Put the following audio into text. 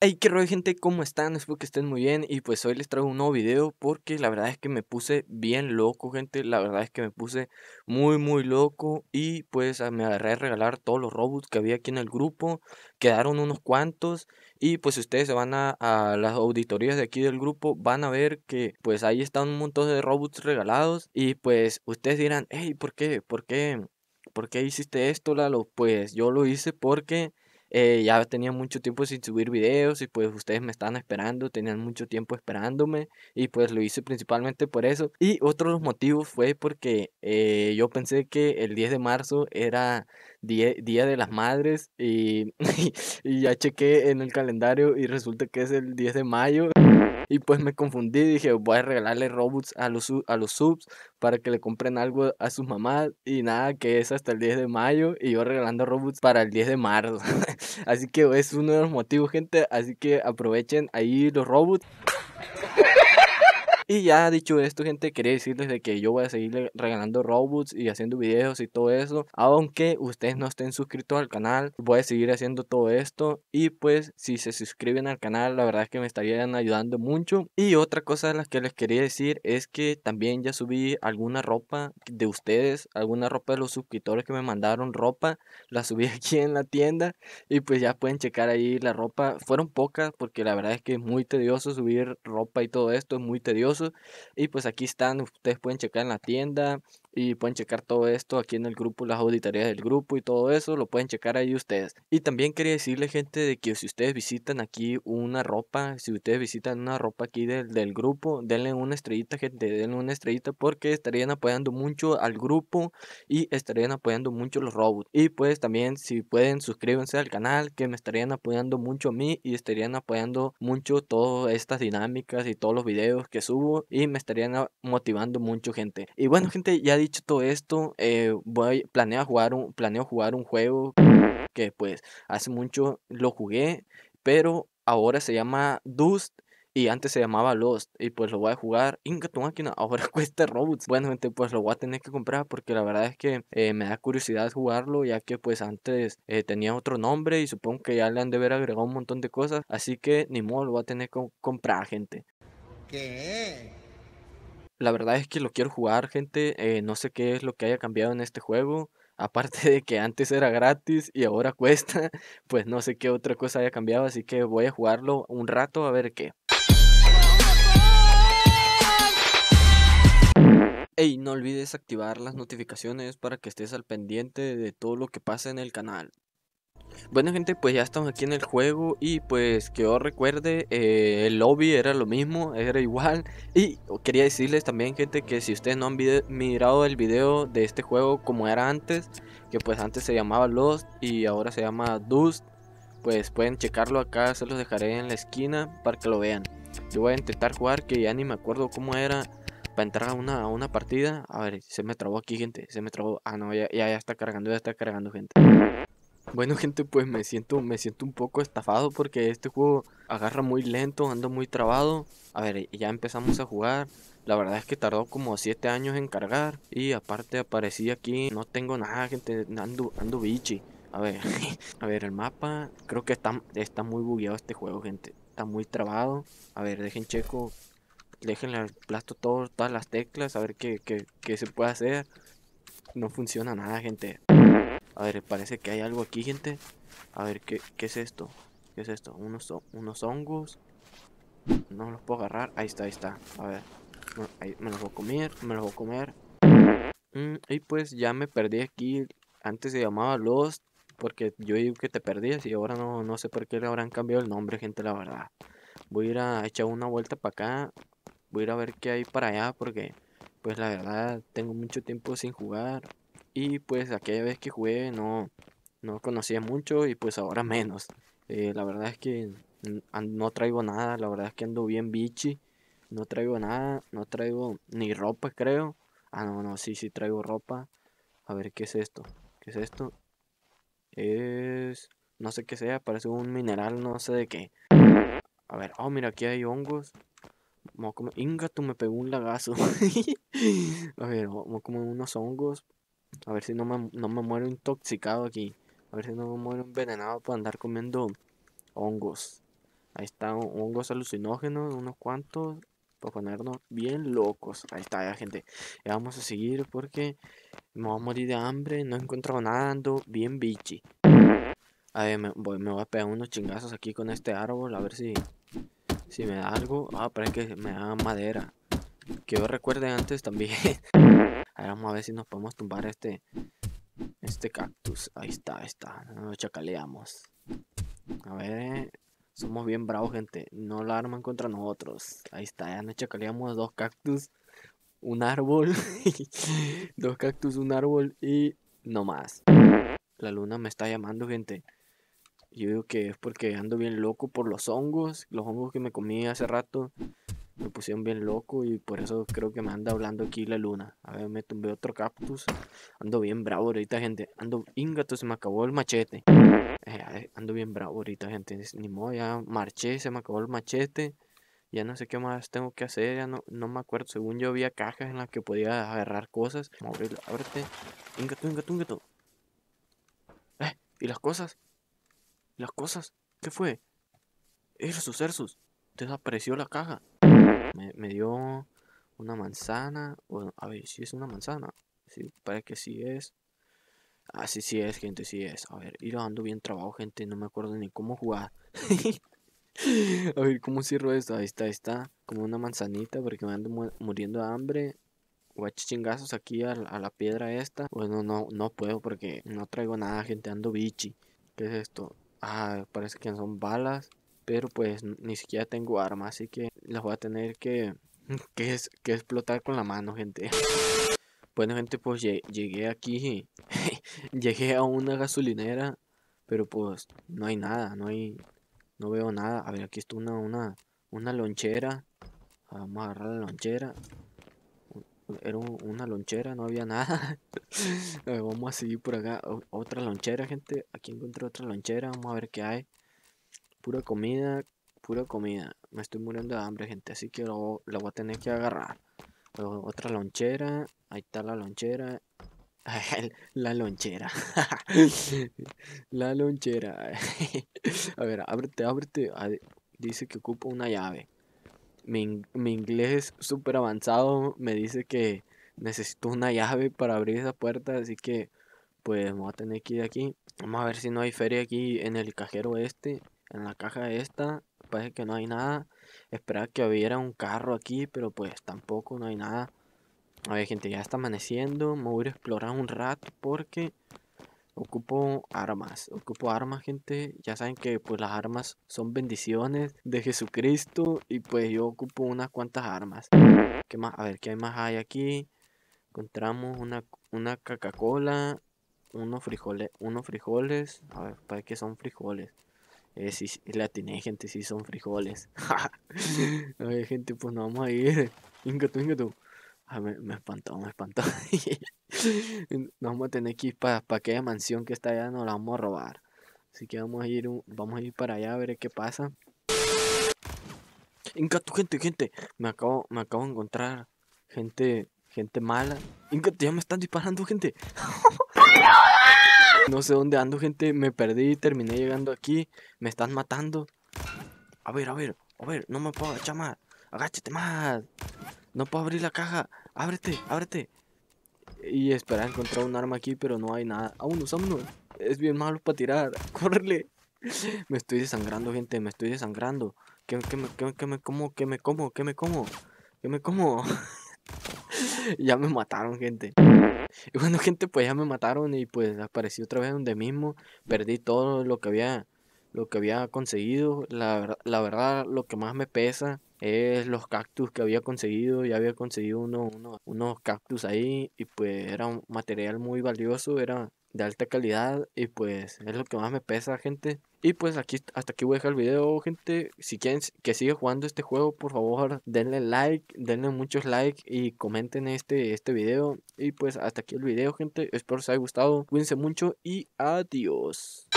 Hey, qué rollo gente, ¿cómo están? Espero que estén muy bien y pues hoy les traigo un nuevo video porque la verdad es que me puse bien loco gente, la verdad es que me puse muy muy loco y pues me agarré a regalar todos los robots que había aquí en el grupo, quedaron unos cuantos y pues ustedes se van a, a, las auditorías de aquí del grupo van a ver que pues ahí están un montón de robots regalados y pues ustedes dirán, hey, ¿por qué? ¿Por qué? ¿Por qué hiciste esto Lalo? Pues yo lo hice porque eh, ya tenía mucho tiempo sin subir videos y pues ustedes me estaban esperando, tenían mucho tiempo esperándome y pues lo hice principalmente por eso. Y otro de los motivos fue porque eh, yo pensé que el 10 de marzo era día, de las Madres y, y ya chequé en el calendario y resulta que es el 10 de mayo. Y pues me confundí, dije, voy a regalarle robots a los, a los subs para que le compren algo a sus mamás. Y nada, que es hasta el 10 de mayo y yo regalando robots para el 10 de marzo. así que es uno de los motivos, gente. Así que aprovechen ahí los robots. Y ya dicho esto, gente, quería decirles de que yo voy a seguir regalando robots y haciendo videos y todo eso. Aunque ustedes no estén suscritos al canal, voy a seguir haciendo todo esto. Y pues, si se suscriben al canal, la verdad es que me estarían ayudando mucho. Y otra cosa de las que les quería decir es que también ya subí alguna ropa de ustedes, alguna ropa de los suscriptores que me mandaron ropa. La subí aquí en la tienda y pues ya pueden checar ahí la ropa. Fueron pocas porque la verdad es que es muy tedioso subir ropa y todo esto, es muy tedioso. Y pues aquí están, ustedes pueden checar en la tienda y pueden checar todo esto aquí en el grupo, las auditorías del grupo y todo eso, lo pueden checar ahí ustedes. Y también quería decirle gente de que si ustedes visitan aquí una ropa, si ustedes visitan una ropa aquí del, del grupo, denle una estrellita gente, denle una estrellita porque estarían apoyando mucho al grupo y estarían apoyando mucho los robots. Y pues también si pueden suscríbanse al canal que me estarían apoyando mucho a mí y estarían apoyando mucho todas estas dinámicas y todos los videos que subo y me estarían motivando mucho, gente. Y bueno, gente, ya dicho todo esto, eh, voy, planeo, jugar un, planeo jugar un juego que pues hace mucho lo jugué, pero ahora se llama Dust. Y antes se llamaba Lost. Y pues lo voy a jugar. Inca tu máquina. Ahora cuesta Robots Bueno, gente, pues lo voy a tener que comprar. Porque la verdad es que eh, me da curiosidad jugarlo. Ya que pues antes eh, tenía otro nombre. Y supongo que ya le han de haber agregado un montón de cosas. Así que ni modo, lo voy a tener que comprar, gente. La verdad es que lo quiero jugar, gente. Eh, no sé qué es lo que haya cambiado en este juego. Aparte de que antes era gratis y ahora cuesta, pues no sé qué otra cosa haya cambiado. Así que voy a jugarlo un rato a ver qué. Ey, no olvides activar las notificaciones para que estés al pendiente de todo lo que pasa en el canal. Bueno gente, pues ya estamos aquí en el juego y pues que yo recuerde, eh, el lobby era lo mismo, era igual. Y quería decirles también gente que si ustedes no han mirado el video de este juego como era antes, que pues antes se llamaba Lost y ahora se llama Dust, pues pueden checarlo acá, se los dejaré en la esquina para que lo vean. Yo voy a intentar jugar que ya ni me acuerdo cómo era para entrar a una, a una partida. A ver, se me trabó aquí gente, se me trabó. Ah no, ya, ya está cargando, ya está cargando gente. Bueno, gente, pues me siento, me siento un poco estafado porque este juego agarra muy lento, ando muy trabado. A ver, ya empezamos a jugar. La verdad es que tardó como 7 años en cargar. Y aparte aparecí aquí. No tengo nada, gente. Ando, ando bichi. A ver, a ver, el mapa. Creo que está, está muy bugueado este juego, gente. Está muy trabado. A ver, dejen checo. Dejen el plato, todas las teclas. A ver qué, qué se puede hacer. No funciona nada, gente. A ver, parece que hay algo aquí, gente. A ver, ¿qué, es esto? ¿Qué es esto? Unos, unos hongos. No los puedo agarrar. Ahí está, ahí está. A ver. ahí, me los voy a comer, me los voy a comer. Mm, y pues ya me perdí aquí. Antes se llamaba Lost. Porque yo digo que te perdías y ahora no, no sé por qué le habrán cambiado el nombre, gente, la verdad. Voy a ir a echar una vuelta para acá. Voy a ir a ver qué hay para allá porque, pues la verdad, tengo mucho tiempo sin jugar. Y pues aquella vez que jugué no, no conocía mucho y pues ahora menos. Eh, la verdad es que no traigo nada, la verdad es que ando bien bichi. No traigo nada, no traigo ni ropa creo. Ah, no, no, sí, sí traigo ropa. A ver, ¿qué es esto? ¿Qué es esto? Es... No sé qué sea, parece un mineral, no sé de qué. A ver, oh, mira, aquí hay hongos. Ingato me pegó un lagazo. a ver, vamos como unos hongos. A ver si no me, muero intoxicado aquí. A ver si no me muero envenenado por andar comiendo hongos. Ahí están hongos alucinógenos, unos cuantos, para ponernos bien locos. Ahí está, ya, gente. Ya vamos a seguir porque me voy a morir de hambre. No he encontrado nada, ando bien bichi. A ver, me voy, a pegar unos chingazos aquí con este árbol, a ver si, si me da algo. Ah, parece que me da madera. Que yo recuerde antes también. A ver, vamos a ver si nos podemos tumbar este este cactus. Ahí está, ahí está. Nos chacaleamos. A ver. Somos bien bravos, gente. No la arman contra nosotros. Ahí está, ya nos chacaleamos dos cactus, un árbol. dos cactus, un árbol y no más. La luna me está llamando, gente. Yo digo que es porque ando bien loco por los hongos, los hongos que me comí hace rato me pusieron bien loco y por eso creo que me anda hablando aquí la luna. A ver, me tumbé otro cactus. Ando bien bravo ahorita, gente. Ando ingato, se me acabó el machete. Eh, ando bien bravo ahorita, gente. Ni modo, ya marché, se me acabó el machete. Ya no sé qué más tengo que hacer, ya no, no me acuerdo. Según yo había cajas en las que podía agarrar cosas. Moverlo, ábrete. Ingato, ingato, ingato. Eh, ¿y las cosas? las cosas? ¿Qué fue? Ersus, Ersus. Desapareció la caja me, dio una manzana. Bueno, a ver, si es una manzana. Sí, parece que sí es. Ah, sí, sí es, gente, sí es. A ver, ir ando bien trabajo, gente. No me acuerdo ni cómo jugar. a ver, ¿cómo cierro esto? Ahí está, ahí está. Como una manzanita porque me ando muriendo de hambre. guach chingazos aquí a, la piedra esta. Bueno, no, no puedo porque no traigo nada, gente. Ando bichi. ¿Qué es esto? Ah, parece que son balas. Pero pues ni siquiera tengo arma, así que las voy a tener que, que, es, que explotar con la mano, gente. Bueno, gente, pues llegué aquí, llegué a una gasolinera, pero pues no hay nada, no hay, no veo nada. A ver, aquí está una, una, una lonchera. Vamos a agarrar la lonchera. Era una lonchera, no había nada. vamos a seguir por acá. Otra lonchera, gente. Aquí encontré otra lonchera. Vamos a ver qué hay. Pura comida, pura comida. Me estoy muriendo de hambre, gente. Así que lo, voy a tener que agarrar. otra lonchera. Ahí está la lonchera. la lonchera. la lonchera. a ver, ábrete, ábrete. Ah, dice que ocupo una llave. Mi, inglés es súper avanzado. Me dice que necesito una llave para abrir esa puerta. Así que, pues, me voy a tener que ir aquí. Vamos a ver si no hay feria aquí en el cajero este. En la caja esta parece que no hay nada. Esperaba que hubiera un carro aquí, pero pues tampoco no hay nada. A ver, gente, ya está amaneciendo. Me voy a explorar un rato porque ocupo armas. Ocupo armas, gente. Ya saben que pues las armas son bendiciones de Jesucristo y pues yo ocupo unas cuantas armas. ¿Qué más? A ver, ¿qué más hay aquí? Encontramos una, una Coca-Cola, unos frijoles, unos frijoles. A ver, para que son frijoles. Eh, si, la tiene gente, si son frijoles. Oye, gente, pues nos vamos a ir. Venga tú, ah, me, me, espantó, me espantó. nos vamos a tener que ir para aquella mansión que está allá, nos la vamos a robar. Así que vamos a ir, vamos a ir para allá a ver qué pasa. Inca, tu gente, gente. Me acabo, me acabo de encontrar gente, gente mala. Inca, ya me están disparando, gente. No sé dónde ando, gente. Me perdí, terminé llegando aquí. Me están matando. A ver, a ver, a ver. No me puedo agachar más. Agáchate más. No puedo abrir la caja. Ábrete, ábrete. Y esperar encontrar un arma aquí, pero no hay nada. Vámonos, ah, vámonos. Es bien malo para tirar. Córrele. Me estoy desangrando, gente. Me estoy desangrando. ¿Qué, me, como? ¿Qué me como? ¿Qué me como? ¿Qué me como? ya me mataron, gente. Y bueno, gente, pues ya me mataron y pues aparecí otra vez donde mismo. Perdí todo lo que había, lo que había conseguido. La, verdad, lo que más me pesa es los cactus que había conseguido. Ya había conseguido uno, uno, unos cactus ahí y pues era un material muy valioso. Era de alta calidad y pues es lo que más me pesa, gente. Y pues aquí hasta aquí voy a dejar el video, gente. Si quieren que siga jugando este juego, por favor, denle like, denle muchos likes y comenten este, este video. Y pues hasta aquí el video, gente. Espero os haya gustado. Cuídense mucho y adiós.